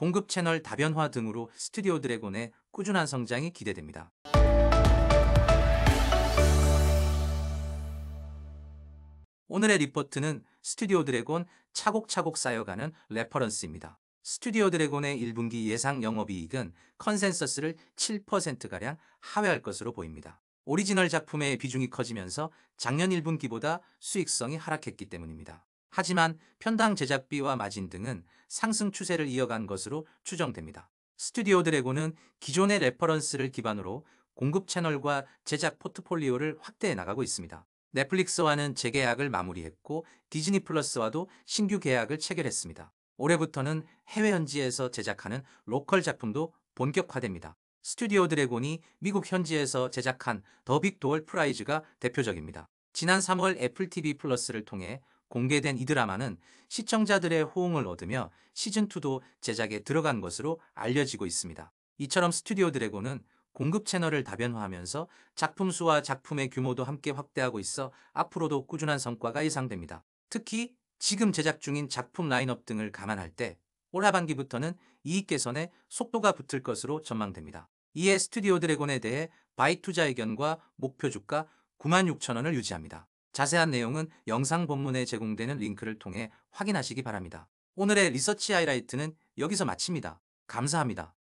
공급 채널 다변화 등으로 스튜디오 드래곤의 꾸준한 성장이 기대됩니다. 오늘의 리포트는 스튜디오 드래곤 차곡차곡 쌓여가는 레퍼런스입니다. 스튜디오 드래곤의 1분기 예상 영업이익은 컨센서스를 7%가량 하회할 것으로 보입니다. 오리지널 작품의 비중이 커지면서 작년 1분기보다 수익성이 하락했기 때문입니다. 하지만 편당 제작비와 마진 등은 상승 추세를 이어간 것으로 추정됩니다. 스튜디오 드래곤은 기존의 레퍼런스를 기반으로 공급 채널과 제작 포트폴리오를 확대해 나가고 있습니다. 넷플릭스와는 재계약을 마무리했고 디즈니 플러스와도 신규 계약을 체결했습니다. 올해부터는 해외 현지에서 제작하는 로컬 작품도 본격화됩니다. 스튜디오 드래곤이 미국 현지에서 제작한 더 빅 도얼 프라이즈가 대표적입니다. 지난 3월 애플 TV 플러스를 통해 공개된 이 드라마는 시청자들의 호응을 얻으며 시즌2도 제작에 들어간 것으로 알려지고 있습니다. 이처럼 스튜디오 드래곤은 공급 채널을 다변화하면서 작품 수와 작품의 규모도 함께 확대하고 있어 앞으로도 꾸준한 성과가 예상됩니다. 특히 지금 제작 중인 작품 라인업 등을 감안할 때 올 하반기부터는 이익 개선에 속도가 붙을 것으로 전망됩니다. 이에 스튜디오 드래곤에 대해 바이 투자 의견과 목표 주가 9 6 0 0 0 원을 유지합니다. 자세한 내용은 영상 본문에 제공되는 링크를 통해 확인하시기 바랍니다. 오늘의 리서치 하이라이트는 여기서 마칩니다. 감사합니다.